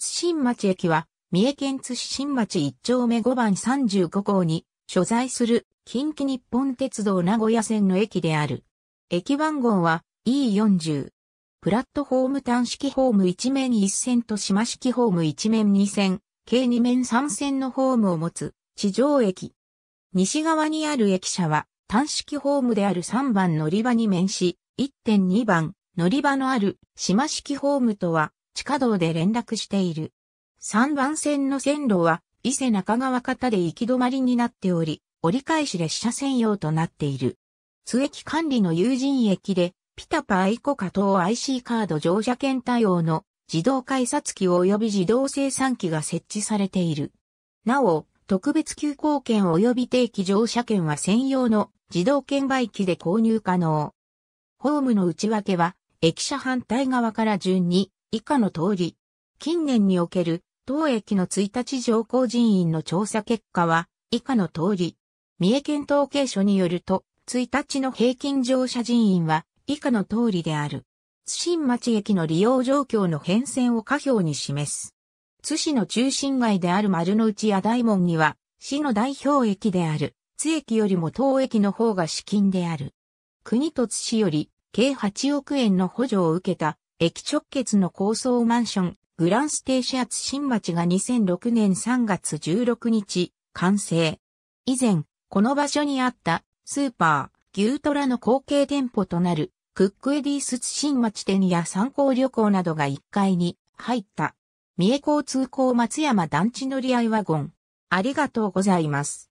津新町駅は、三重県津新町1丁目5番35号に、所在する近畿日本鉄道名古屋線の駅である。駅番号は E40。プラットホーム短式ホーム1面1線と島式ホーム1面2線、計2面3線のホームを持つ地上駅。西側にある駅舎は短式ホームである3番乗り場に面し、1.2番乗り場のある島式ホームとは地下道で連絡している。3番線の線路は、伊勢中川方で行き止まりになっており、折り返し列車専用となっている。津駅管理の友人駅で、ピタパイコ加藤 IC カード乗車券対応の自動改札機及び自動生産機が設置されている。なお、特別急行券及び定期乗車券は専用の自動券売機で購入可能。ホームの内訳は、駅舎反対側から順に以下の通り、近年における当駅の1日乗降人員の調査結果は、以下の通り、三重県統計所によると、1日の平均乗車人員は以下の通りである。津新町駅の利用状況の変遷を下表に示す。津市の中心街である丸の内や大門には、市の代表駅である、津駅よりも当駅の方が資金である。国と津市より、計8億円の補助を受けた駅直結の高層マンション、グランステーシアツ新町が2006年3月16日、完成。以前、この場所にあったスーパー、牛トラの後継店舗となるクックエディス新町店や参考旅行などが1階に入った。三重交通行松山団地乗り合いワゴン。ありがとうございます。